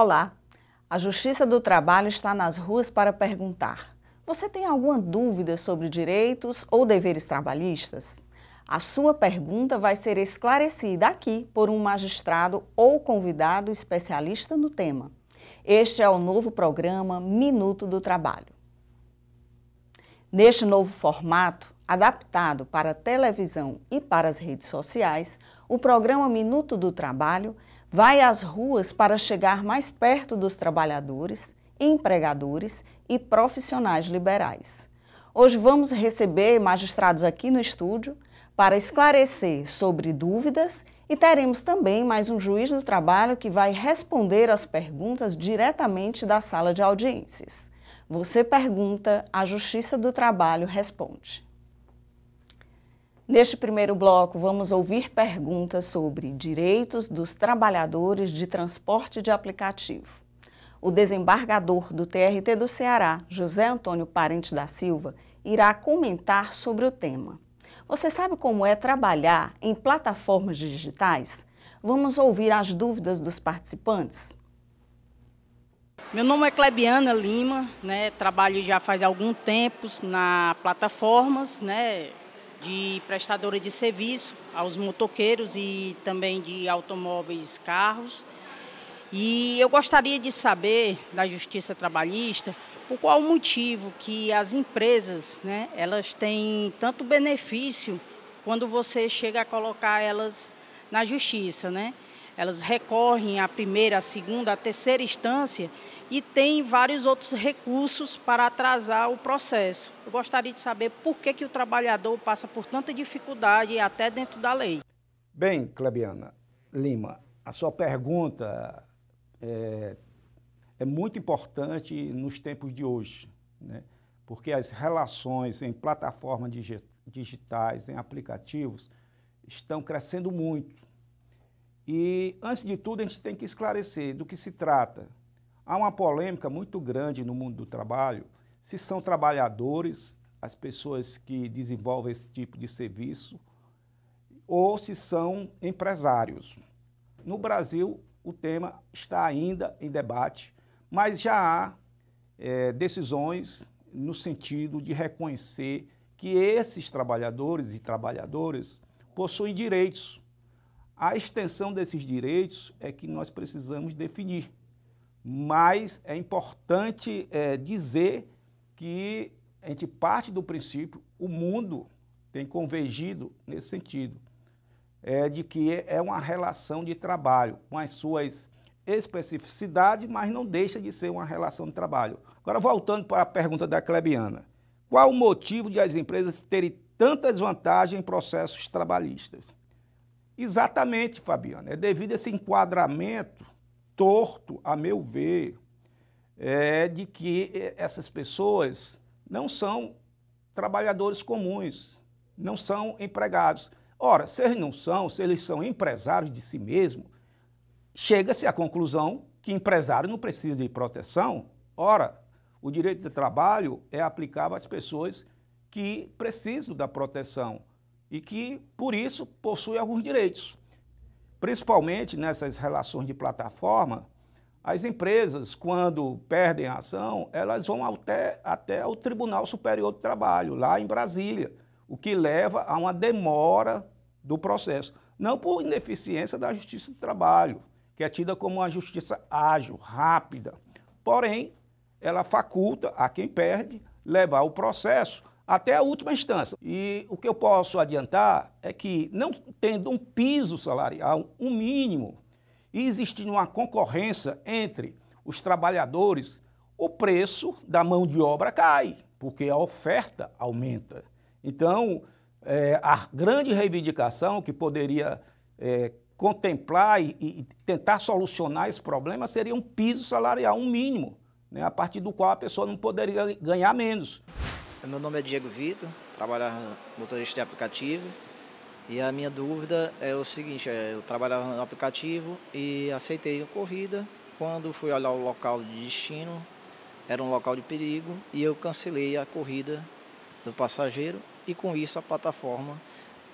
Olá, a Justiça do Trabalho está nas ruas para perguntar: você tem alguma dúvida sobre direitos ou deveres trabalhistas? A sua pergunta vai ser esclarecida aqui por um magistrado ou convidado especialista no tema. Este é o novo programa Minuto do Trabalho. Neste novo formato, adaptado para a televisão e para as redes sociais, o programa Minuto do Trabalho vai às ruas para chegar mais perto dos trabalhadores, empregadores e profissionais liberais. Hoje vamos receber magistrados aqui no estúdio para esclarecer sobre dúvidas e teremos também mais um juiz do trabalho que vai responder as perguntas diretamente da sala de audiências. Você pergunta, a Justiça do Trabalho responde. Neste primeiro bloco, vamos ouvir perguntas sobre direitos dos trabalhadores de transporte de aplicativo. O desembargador do TRT do Ceará, José Antônio Parente da Silva, irá comentar sobre o tema. Você sabe como é trabalhar em plataformas digitais? Vamos ouvir as dúvidas dos participantes? Meu nome é Clebiana Lima, né? trabalho já faz algum tempo na plataformas, né? de prestadora de serviço aos motoqueiros e também de automóveis carros. E eu gostaria de saber da Justiça Trabalhista por qual motivo que as empresas, né, elas têm tanto benefício quando você chega a colocar elas na justiça, né? Elas recorrem à primeira, à segunda, à terceira instância e tem vários outros recursos para atrasar o processo. Eu gostaria de saber por que, que o trabalhador passa por tanta dificuldade até dentro da lei. Bem, Clebiana Lima, a sua pergunta é, é muito importante nos tempos de hoje, né? porque as relações em plataformas digitais, em aplicativos, estão crescendo muito. E, antes de tudo, a gente tem que esclarecer do que se trata Há uma polêmica muito grande no mundo do trabalho se são trabalhadores, as pessoas que desenvolvem esse tipo de serviço, ou se são empresários. No Brasil, o tema está ainda em debate, mas já há é, decisões no sentido de reconhecer que esses trabalhadores e trabalhadoras possuem direitos. A extensão desses direitos é que nós precisamos definir mas é importante é, dizer que a gente parte do princípio, o mundo tem convergido nesse sentido, é, de que é uma relação de trabalho com as suas especificidades, mas não deixa de ser uma relação de trabalho. Agora, voltando para a pergunta da Klebiana, qual o motivo de as empresas terem tanta desvantagem em processos trabalhistas? Exatamente, Fabiana, é devido a esse enquadramento torto, a meu ver, é de que essas pessoas não são trabalhadores comuns, não são empregados. Ora, se eles não são, se eles são empresários de si mesmos, chega-se à conclusão que empresário não precisa de proteção. Ora, o direito de trabalho é aplicável às pessoas que precisam da proteção e que, por isso, possuem alguns direitos. Principalmente nessas relações de plataforma, as empresas, quando perdem a ação, elas vão até, até o Tribunal Superior do Trabalho, lá em Brasília, o que leva a uma demora do processo. Não por ineficiência da Justiça do Trabalho, que é tida como uma justiça ágil, rápida. Porém, ela faculta a quem perde levar o processo até a última instância. E o que eu posso adiantar é que, não tendo um piso salarial, um mínimo, e existindo uma concorrência entre os trabalhadores, o preço da mão de obra cai, porque a oferta aumenta. Então, é, a grande reivindicação que poderia é, contemplar e, e, tentar solucionar esse problema seria um piso salarial, um mínimo, né, a partir do qual a pessoa não poderia ganhar menos. Meu nome é Diego Vitor, trabalhava motorista de aplicativo. E a minha dúvida é o seguinte, é, eu trabalhava no aplicativo e aceitei a corrida. Quando fui olhar o local de destino, era um local de perigo e eu cancelei a corrida do passageiro e com isso a plataforma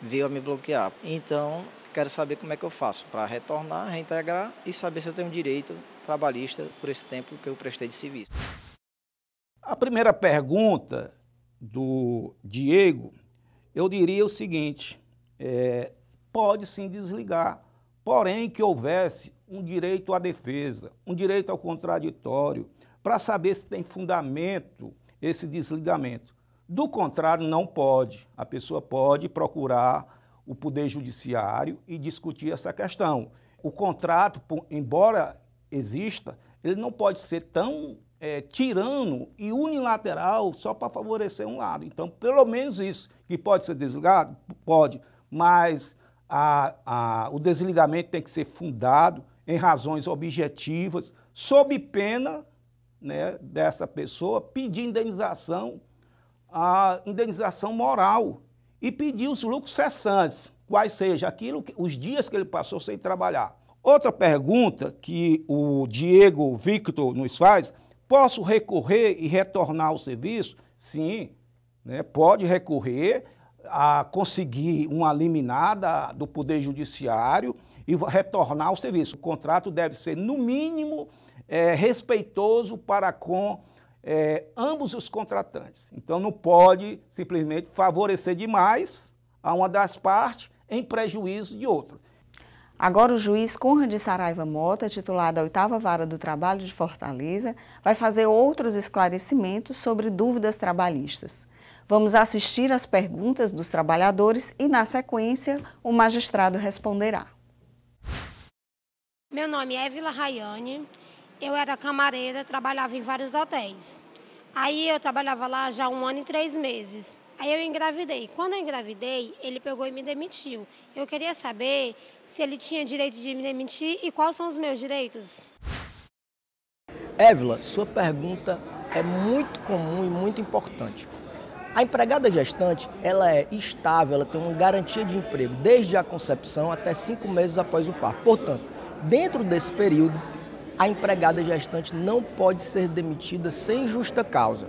veio a me bloquear. Então, quero saber como é que eu faço para retornar, reintegrar e saber se eu tenho direito trabalhista por esse tempo que eu prestei de serviço. A primeira pergunta do Diego, eu diria o seguinte: é, pode sim desligar, porém que houvesse um direito à defesa, um direito ao contraditório, para saber se tem fundamento esse desligamento. Do contrário, não pode. A pessoa pode procurar o Poder Judiciário e discutir essa questão. O contrato, embora exista, ele não pode ser tão é, tirano e unilateral só para favorecer um lado. Então, pelo menos isso, que pode ser desligado? Pode, mas a, a, o desligamento tem que ser fundado em razões objetivas, sob pena né, dessa pessoa pedir indenização, a indenização moral e pedir os lucros cessantes, quais seja aquilo que, os dias que ele passou sem trabalhar. Outra pergunta que o Diego Victor nos faz Posso recorrer e retornar ao serviço? Sim, né? pode recorrer a conseguir uma liminada do Poder Judiciário e retornar ao serviço. O contrato deve ser, no mínimo, é, respeitoso para com é, ambos os contratantes. Então, não pode simplesmente favorecer demais a uma das partes em prejuízo de outra. Agora o juiz Conrad Saraiva Mota, titulado a oitava vara do trabalho de Fortaleza, vai fazer outros esclarecimentos sobre dúvidas trabalhistas. Vamos assistir às perguntas dos trabalhadores e, na sequência, o magistrado responderá. Meu nome é Vila Rayane, eu era camareira, trabalhava em vários hotéis. Aí eu trabalhava lá já um ano e três meses. Aí eu engravidei. Quando eu engravidei, ele pegou e me demitiu. Eu queria saber se ele tinha direito de me demitir e quais são os meus direitos. Évila, sua pergunta é muito comum e muito importante. A empregada gestante, ela é estável, ela tem uma garantia de emprego desde a concepção até cinco meses após o parto. Portanto, dentro desse período, a empregada gestante não pode ser demitida sem justa causa.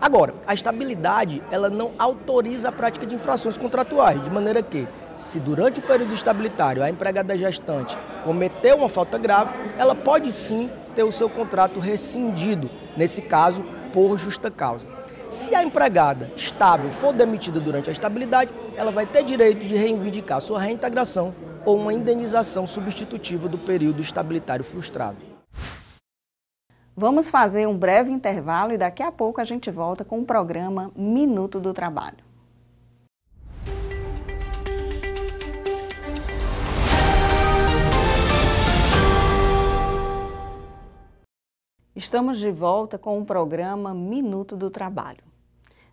Agora, a estabilidade ela não autoriza a prática de infrações contratuais, de maneira que, se durante o período estabilitário a empregada gestante cometeu uma falta grave, ela pode sim ter o seu contrato rescindido, nesse caso, por justa causa. Se a empregada estável for demitida durante a estabilidade, ela vai ter direito de reivindicar sua reintegração ou uma indenização substitutiva do período estabilitário frustrado. Vamos fazer um breve intervalo e daqui a pouco a gente volta com o programa Minuto do Trabalho. Estamos de volta com o programa Minuto do Trabalho.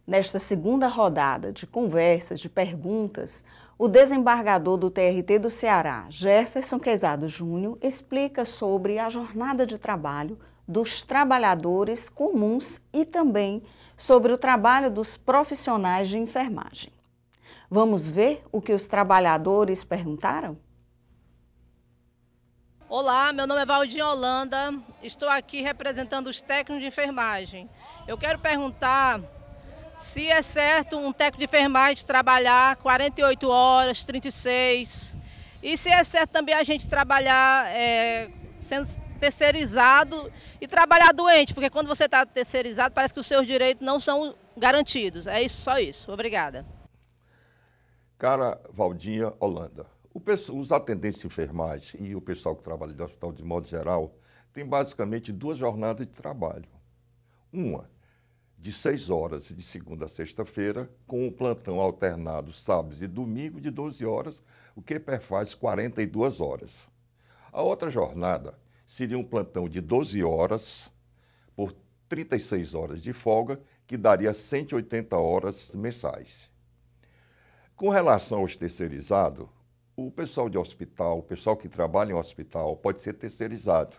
Nesta segunda rodada de conversas, de perguntas, o desembargador do TRT do Ceará, Jefferson Quezado Júnior, explica sobre a jornada de trabalho dos trabalhadores comuns e também sobre o trabalho dos profissionais de enfermagem. Vamos ver o que os trabalhadores perguntaram? Olá, meu nome é Valdir Holanda, estou aqui representando os técnicos de enfermagem. Eu quero perguntar se é certo um técnico de enfermagem trabalhar 48 horas, 36, e se é certo também a gente trabalhar é, eh, sendo terceirizado e trabalhar doente, porque quando você está terceirizado, parece que os seus direitos não são garantidos. É isso, só isso. Obrigada. Cara Valdinha Holanda, pessoal, os atendentes de enfermagem e o pessoal que trabalha no hospital de modo geral tem basicamente duas jornadas de trabalho. Uma de seis horas de segunda a sexta-feira, com um plantão alternado sábados e domingo de 12 horas, o que perfaz 42 horas. A outra jornada seria um plantão de 12 horas por 36 horas de folga, que daria 180 horas mensais. Com relação aos terceirizados, o pessoal de hospital, o pessoal que trabalha em hospital, pode ser terceirizado.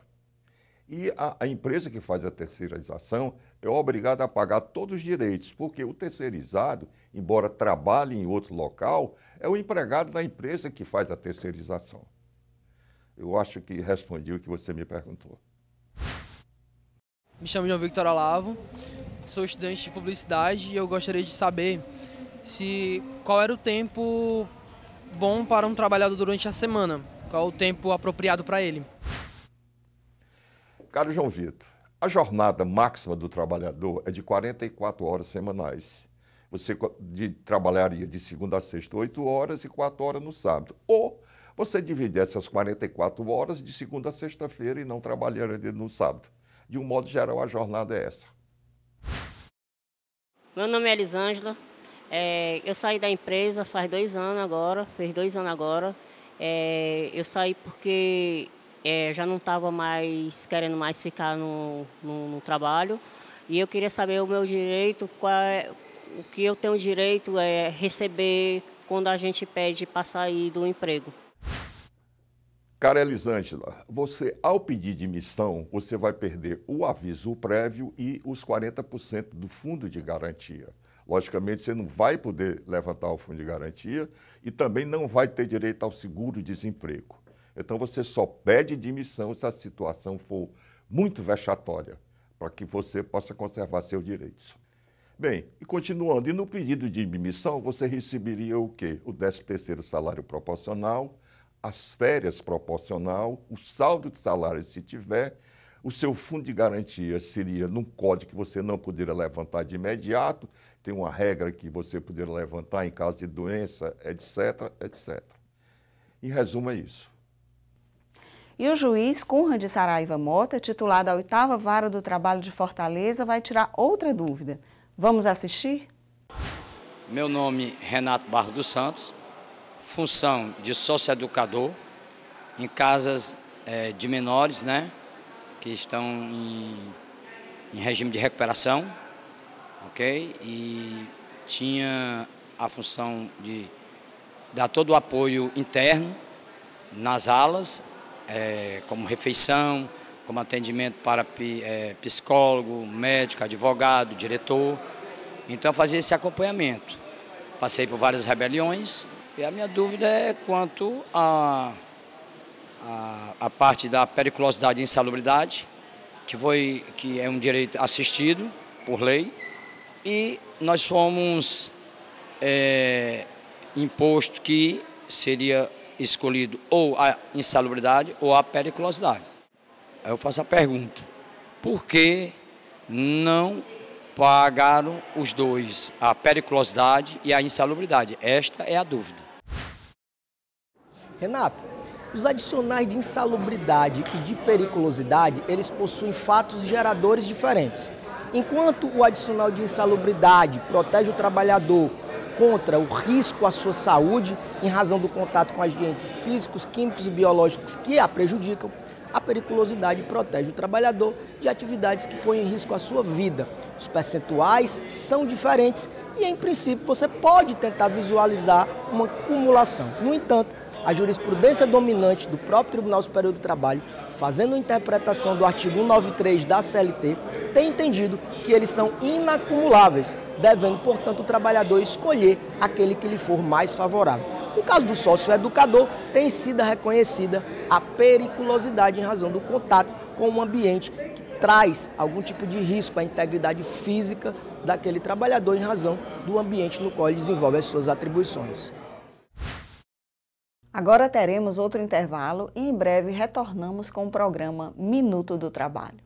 E a, a empresa que faz a terceirização é obrigada a pagar todos os direitos, porque o terceirizado, embora trabalhe em outro local, é o empregado da empresa que faz a terceirização. Eu acho que respondi o que você me perguntou. Me chamo João Victor Alavo, sou estudante de publicidade e eu gostaria de saber se qual era o tempo bom para um trabalhador durante a semana, qual o tempo apropriado para ele. Caro João Vitor, a jornada máxima do trabalhador é de 44 horas semanais. Você trabalharia de segunda a sexta 8 horas e 4 horas no sábado. Ou você divide essas 44 horas de segunda a sexta-feira e não trabalharia no sábado. De um modo geral, a jornada é essa. Meu nome é Elisângela. É, eu saí da empresa faz dois anos agora, fez dois anos agora. É, eu saí porque é, já não estava mais querendo mais ficar no, no, no, trabalho e eu queria saber o meu direito, é, o que eu tenho direito é receber quando a gente pede para sair do emprego. Cara Elisângela, você, ao pedir demissão, você vai perder o aviso prévio e os 40% do fundo de garantia. Logicamente, você não vai poder levantar o fundo de garantia e também não vai ter direito ao seguro-desemprego. Então, você só pede demissão se a situação for muito vexatória, para que você possa conservar seus direitos. Bem, e continuando, e no pedido de demissão, você receberia o quê? O 13º salário proporcional, as férias proporcional, o saldo de salário, se tiver, o seu fundo de garantia seria num código que você não poderia levantar de imediato, tem uma regra que você poderia levantar em caso de doença, etc, etc. Em resumo, é isso. E o juiz Conrad Saraiva Mota, titulado a oitava vara do trabalho de Fortaleza, vai tirar outra dúvida. Vamos assistir? Meu nome é Renato Barro dos Santos, função de socioeducador em casas é, de menores, né, que estão em, em regime de recuperação, ok? E tinha a função de dar todo o apoio interno nas alas, é, como refeição, como atendimento para é, psicólogo, médico, advogado, diretor. Então eu fazia esse acompanhamento. Passei por várias rebeliões, e a minha dúvida é quanto à a, a, a, parte da periculosidade e insalubridade, que, foi, que é um direito assistido por lei, e nós fomos é, imposto que seria escolhido ou a insalubridade ou a periculosidade. Aí eu faço a pergunta, por que não pagaram os dois, a periculosidade e a insalubridade. Esta é a dúvida. Renato, os adicionais de insalubridade e de periculosidade, eles possuem fatos geradores diferentes. Enquanto o adicional de insalubridade protege o trabalhador contra o risco à sua saúde em razão do contato com agentes físicos, químicos e biológicos que a prejudicam, a periculosidade protege o trabalhador de atividades que põem em risco a sua vida. Os percentuais são diferentes e, em princípio, você pode tentar visualizar uma acumulação. No entanto, a jurisprudência dominante do próprio Tribunal Superior do Trabalho, fazendo a interpretação do artigo 193 da CLT, tem entendido que eles são inacumuláveis, devendo, portanto, o trabalhador escolher aquele que lhe for mais favorável. No caso do sócio educador, tem sido reconhecida a periculosidade em razão do contato com o ambiente que traz algum tipo de risco à integridade física daquele trabalhador em razão do ambiente no qual ele desenvolve as suas atribuições. Agora teremos outro intervalo e em breve retornamos com o programa Minuto do Trabalho.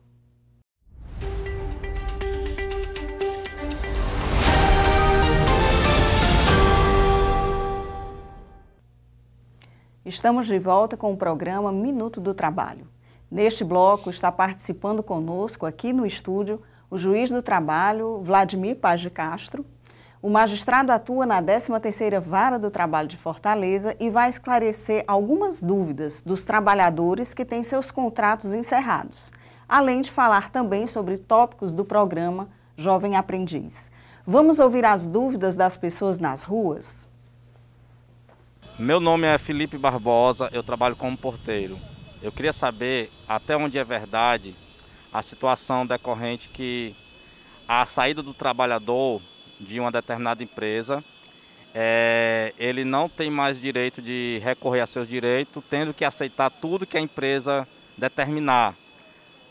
Estamos de volta com o programa Minuto do Trabalho. Neste bloco está participando conosco aqui no estúdio o juiz do trabalho Vladimir Paz de Castro. O magistrado atua na 13ª Vara do Trabalho de Fortaleza e vai esclarecer algumas dúvidas dos trabalhadores que têm seus contratos encerrados, além de falar também sobre tópicos do programa Jovem Aprendiz. Vamos ouvir as dúvidas das pessoas nas ruas? Meu nome é Felipe Barbosa, eu trabalho como porteiro. Eu queria saber até onde é verdade a situação decorrente que a saída do trabalhador de uma determinada empresa, é, ele não tem mais direito de recorrer a seus direitos, tendo que aceitar tudo que a empresa determinar.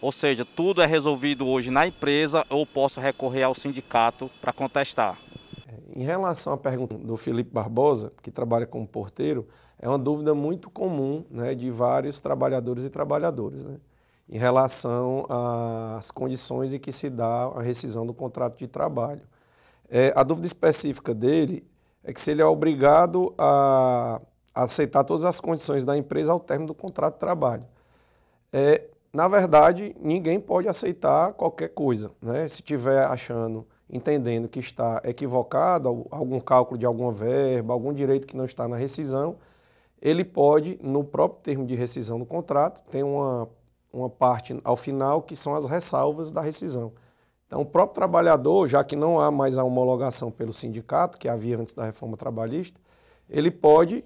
Ou seja, tudo é resolvido hoje na empresa ou posso recorrer ao sindicato para contestar. Em relação à pergunta do Felipe Barbosa, que trabalha como porteiro, é uma dúvida muito comum né, de vários trabalhadores e trabalhadoras, né, em relação às condições em que se dá a rescisão do contrato de trabalho. É, a dúvida específica dele é que se ele é obrigado a aceitar todas as condições da empresa ao término do contrato de trabalho. É, na verdade, ninguém pode aceitar qualquer coisa. Né? Se tiver achando entendendo que está equivocado algum cálculo de alguma verba, algum direito que não está na rescisão, ele pode, no próprio termo de rescisão do contrato, tem uma, uma parte ao final que são as ressalvas da rescisão. Então, o próprio trabalhador, já que não há mais a homologação pelo sindicato, que havia antes da reforma trabalhista, ele pode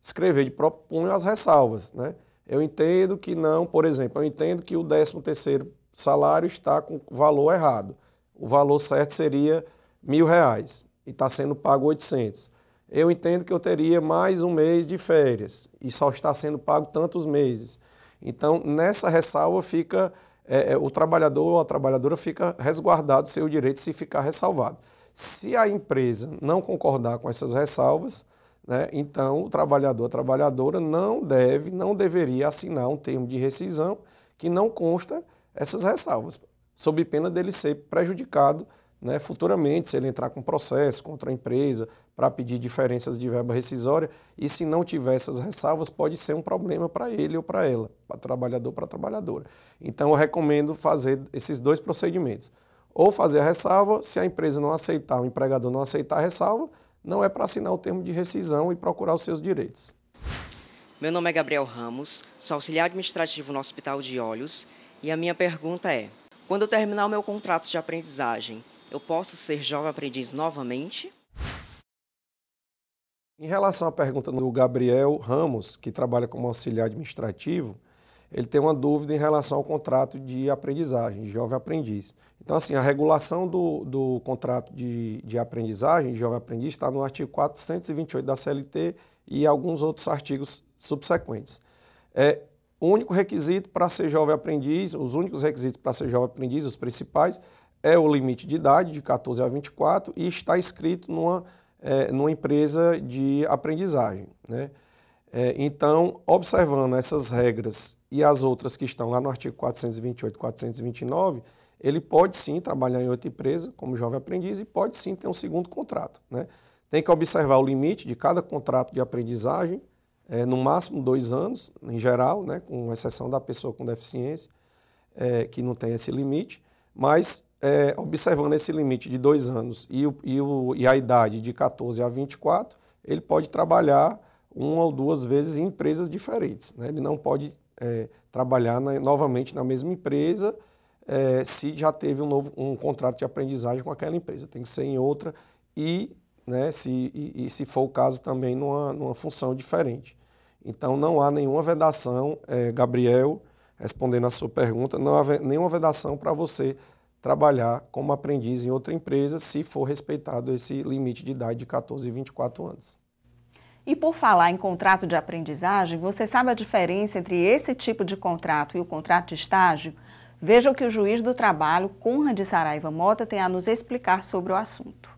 escrever de próprio punho as ressalvas. Né? Eu entendo que não, por exemplo, eu entendo que o 13º salário está com valor errado o valor certo seria mil reais e está sendo pago 800. Eu entendo que eu teria mais um mês de férias e só está sendo pago tantos meses. Então, nessa ressalva fica é, é, o trabalhador ou a trabalhadora fica resguardado seu direito se ficar ressalvado. Se a empresa não concordar com essas ressalvas, né, então o trabalhador, a trabalhadora não deve, não deveria assinar um termo de rescisão que não consta essas ressalvas sob pena dele ser prejudicado né, futuramente, se ele entrar com processo contra a empresa para pedir diferenças de verba rescisória, e se não tiver essas ressalvas, pode ser um problema para ele ou para ela, para trabalhador para trabalhadora. Então eu recomendo fazer esses dois procedimentos. Ou fazer a ressalva, se a empresa não aceitar, o empregador não aceitar a ressalva, não é para assinar o termo de rescisão e procurar os seus direitos. Meu nome é Gabriel Ramos, sou auxiliar administrativo no Hospital de Olhos e a minha pergunta é: quando eu terminar o meu contrato de aprendizagem, eu posso ser jovem aprendiz novamente? Em relação à pergunta do Gabriel Ramos, que trabalha como auxiliar administrativo, ele tem uma dúvida em relação ao contrato de aprendizagem, de jovem aprendiz. Então, assim, a regulação do, do contrato de, de aprendizagem, de jovem aprendiz, está no artigo 428 da CLT e alguns outros artigos subsequentes. É, o único requisito para ser jovem aprendiz, os únicos requisitos para ser jovem aprendiz, os principais, é o limite de idade, de 14 a 24, e estar inscrito numa, é, numa empresa de aprendizagem. Né? É, então, observando essas regras e as outras que estão lá no artigo 428 e 429, ele pode sim trabalhar em outra empresa como jovem aprendiz e pode sim ter um segundo contrato. Né? Tem que observar o limite de cada contrato de aprendizagem, é, no máximo dois anos, em geral, né, com exceção da pessoa com deficiência, é, que não tem esse limite, mas é, observando esse limite de dois anos e, o, e, o, e a idade de 14 a 24, ele pode trabalhar uma ou duas vezes em empresas diferentes. Né? Ele não pode é, trabalhar na, novamente na mesma empresa é, se já teve um novo um contrato de aprendizagem com aquela empresa. Tem que ser em outra e né, se, e, e, se for o caso também numa, numa função diferente. Então não há nenhuma vedação, é, Gabriel, respondendo a sua pergunta, não há nenhuma vedação para você trabalhar como aprendiz em outra empresa se for respeitado esse limite de idade de 14 e 24 anos. E por falar em contrato de aprendizagem, você sabe a diferença entre esse tipo de contrato e o contrato de estágio? Veja o que o juiz do trabalho, Conrad Saraiva Mota, tem a nos explicar sobre o assunto.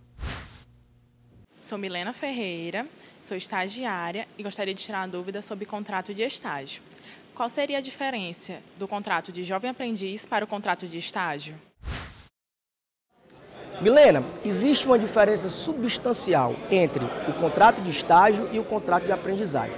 Sou Milena Ferreira, sou estagiária e gostaria de tirar uma dúvida sobre contrato de estágio. Qual seria a diferença do contrato de jovem aprendiz para o contrato de estágio? Milena, existe uma diferença substancial entre o contrato de estágio e o contrato de aprendizagem.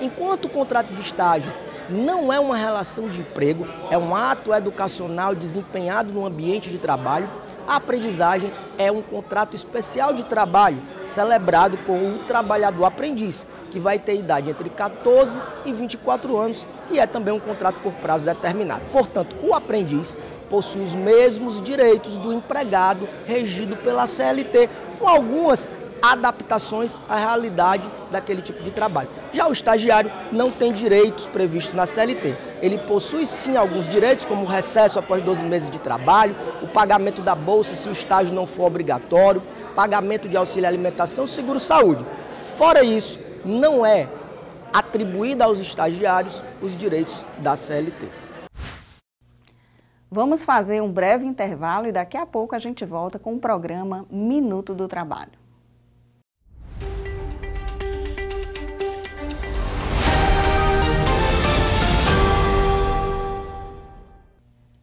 Enquanto o contrato de estágio não é uma relação de emprego, é um ato educacional desempenhado no ambiente de trabalho, a aprendizagem é um contrato especial de trabalho celebrado com o trabalhador aprendiz, que vai ter idade entre 14 e 24 anos e é também um contrato por prazo determinado. Portanto, o aprendiz possui os mesmos direitos do empregado regido pela CLT, com algumas adaptações à realidade daquele tipo de trabalho. Já o estagiário não tem direitos previstos na CLT. Ele possui sim alguns direitos, como o recesso após 12 meses de trabalho, o pagamento da bolsa se o estágio não for obrigatório, pagamento de auxílio alimentação, seguro-saúde. Fora isso, não é atribuída aos estagiários os direitos da CLT. Vamos fazer um breve intervalo e daqui a pouco a gente volta com o programa Minuto do Trabalho.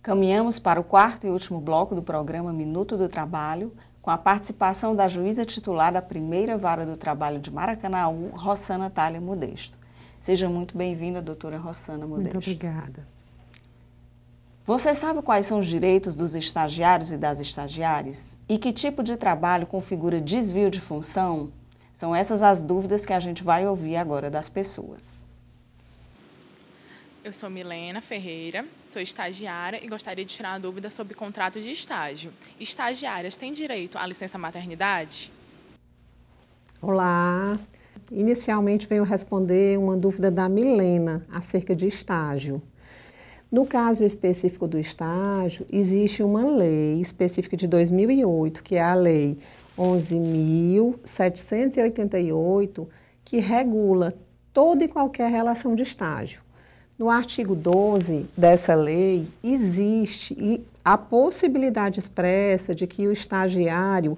Caminhamos para o quarto e último bloco do programa Minuto do Trabalho, com a participação da juíza titular da primeira vara do trabalho de Maracanaú, Rossana Talha Modesto. Seja muito bem-vinda, doutora Rossana Modesto. Muito obrigada. Você sabe quais são os direitos dos estagiários e das estagiárias? E que tipo de trabalho configura desvio de função? São essas as dúvidas que a gente vai ouvir agora das pessoas. Eu sou Milena Ferreira, sou estagiária e gostaria de tirar uma dúvida sobre contrato de estágio. Estagiárias têm direito à licença maternidade? Olá. Inicialmente venho responder uma dúvida da Milena acerca de estágio. No caso específico do estágio, existe uma lei específica de 2008, que é a Lei 11.788, que regula toda e qualquer relação de estágio. No artigo 12 dessa lei, existe a possibilidade expressa de que o estagiário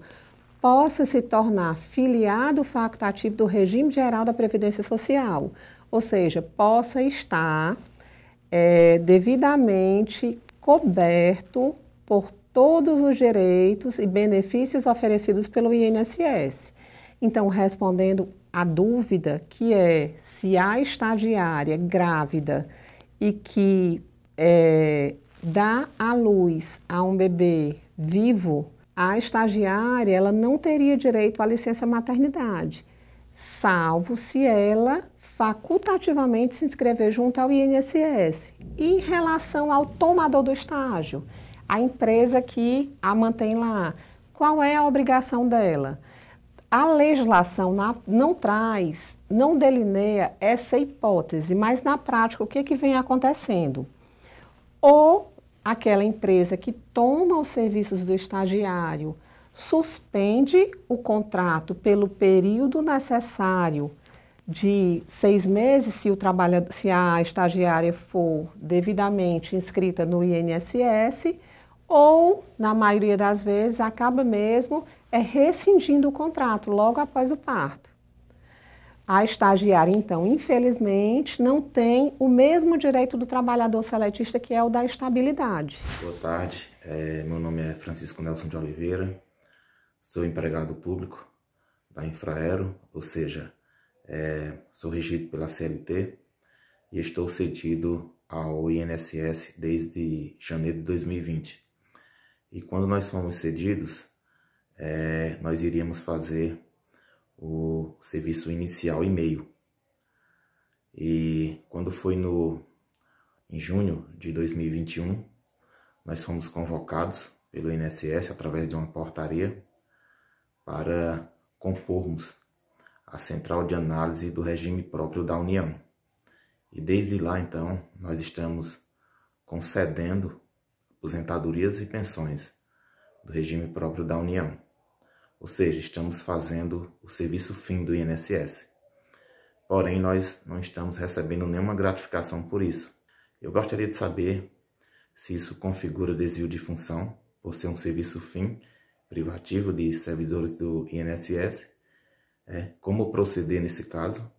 possa se tornar filiado facultativo do regime geral da Previdência Social, ou seja, possa estar é, devidamente coberto por todos os direitos e benefícios oferecidos pelo INSS. Então, respondendo a dúvida, que é se a estagiária grávida e que é, dá à luz a um bebê vivo, a estagiária ela não teria direito à licença maternidade, salvo se ela facultativamente se inscrever junto ao INSS. E em relação ao tomador do estágio, a empresa que a mantém lá, qual é a obrigação dela? A legislação na, não traz, não delineia essa hipótese, mas na prática o que, é que vem acontecendo? Ou aquela empresa que toma os serviços do estagiário suspende o contrato pelo período necessário de seis meses, se, o trabalha, se a estagiária for devidamente inscrita no INSS, ou, na maioria das vezes, acaba mesmo é rescindindo o contrato logo após o parto. A estagiária, então, infelizmente, não tem o mesmo direito do trabalhador seletista, que é o da estabilidade. Boa tarde, é, meu nome é Francisco Nelson de Oliveira, sou empregado público da Infraero, ou seja, é, sou regido pela CLT e estou cedido ao INSS desde janeiro de 2020. E quando nós fomos cedidos, é, nós iríamos fazer o serviço inicial e meio. E quando foi no em junho de 2021, nós fomos convocados pelo INSS através de uma portaria para compormos a central de análise do regime próprio da União. E desde lá, então, nós estamos concedendo aposentadorias e pensões do regime próprio da União ou seja, estamos fazendo o serviço fim do INSS. Porém, nós não estamos recebendo nenhuma gratificação por isso. Eu gostaria de saber se isso configura desvio de função, por ser um serviço fim privativo de servidores do INSS, é, como proceder nesse caso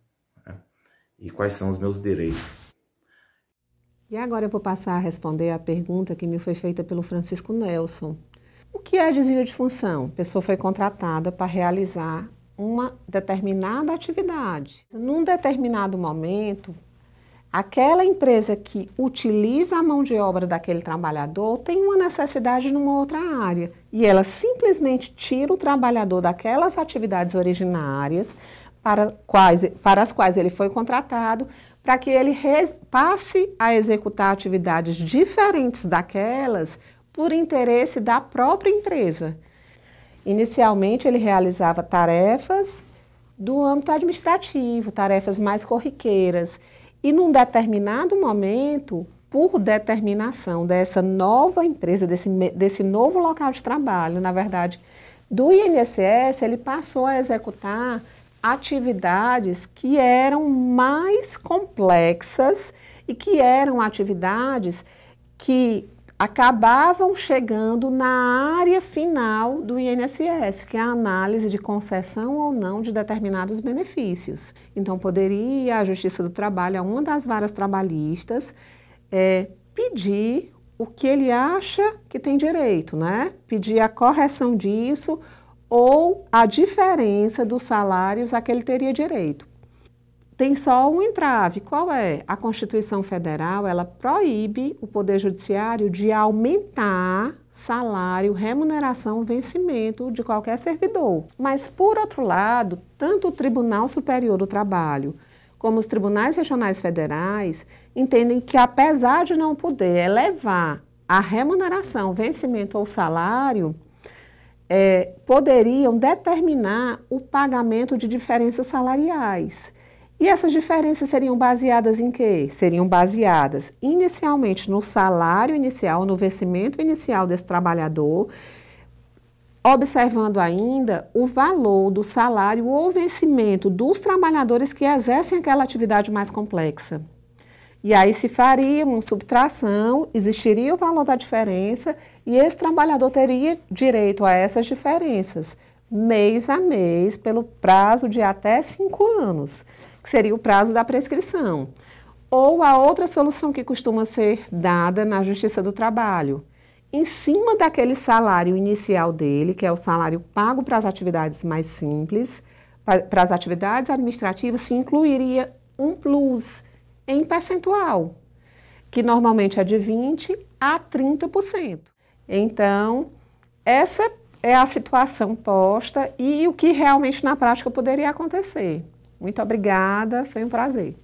é, e quais são os meus direitos. E agora eu vou passar a responder a pergunta que me foi feita pelo Francisco Nelson, o que é desvio de função? A pessoa foi contratada para realizar uma determinada atividade. Num determinado momento, aquela empresa que utiliza a mão de obra daquele trabalhador tem uma necessidade numa outra área e ela simplesmente tira o trabalhador daquelas atividades originárias para, quais, para as quais ele foi contratado, para que ele passe a executar atividades diferentes daquelas por interesse da própria empresa. Inicialmente, ele realizava tarefas do âmbito administrativo, tarefas mais corriqueiras. E num determinado momento, por determinação dessa nova empresa, desse, desse novo local de trabalho, na verdade, do INSS, ele passou a executar atividades que eram mais complexas e que eram atividades que acabavam chegando na área final do INSS, que é a análise de concessão ou não de determinados benefícios. Então, poderia a Justiça do Trabalho, a uma das varas trabalhistas, é, pedir o que ele acha que tem direito, né? Pedir a correção disso ou a diferença dos salários a que ele teria direito tem só um entrave. Qual é? A Constituição Federal, ela proíbe o Poder Judiciário de aumentar salário, remuneração, vencimento de qualquer servidor. Mas, por outro lado, tanto o Tribunal Superior do Trabalho como os tribunais regionais federais entendem que, apesar de não poder elevar a remuneração, vencimento ou salário, é, poderiam determinar o pagamento de diferenças salariais. E essas diferenças seriam baseadas em quê? Seriam baseadas inicialmente no salário inicial, no vencimento inicial desse trabalhador, observando ainda o valor do salário ou vencimento dos trabalhadores que exercem aquela atividade mais complexa. E aí se faria uma subtração, existiria o valor da diferença e esse trabalhador teria direito a essas diferenças mês a mês pelo prazo de até cinco anos que seria o prazo da prescrição. Ou a outra solução que costuma ser dada na Justiça do Trabalho, em cima daquele salário inicial dele, que é o salário pago para as atividades mais simples, para as atividades administrativas, se incluiria um plus em percentual, que normalmente é de 20% a 30%. Então, essa é a situação posta e o que realmente na prática poderia acontecer. Muito obrigada, foi um prazer.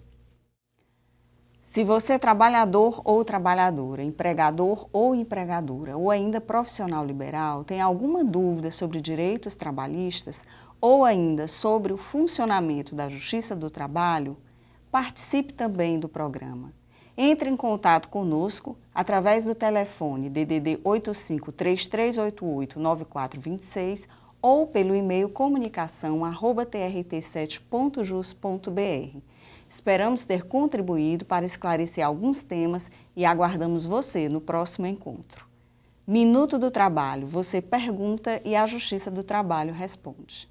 Se você é trabalhador ou trabalhadora, empregador ou empregadora, ou ainda profissional liberal, tem alguma dúvida sobre direitos trabalhistas ou ainda sobre o funcionamento da Justiça do Trabalho, participe também do programa. Entre em contato conosco através do telefone DDD 85 3388 9426 ou pelo e-mail comunicação@trt7.jus.br. Esperamos ter contribuído para esclarecer alguns temas e aguardamos você no próximo encontro. Minuto do Trabalho, você pergunta e a Justiça do Trabalho responde.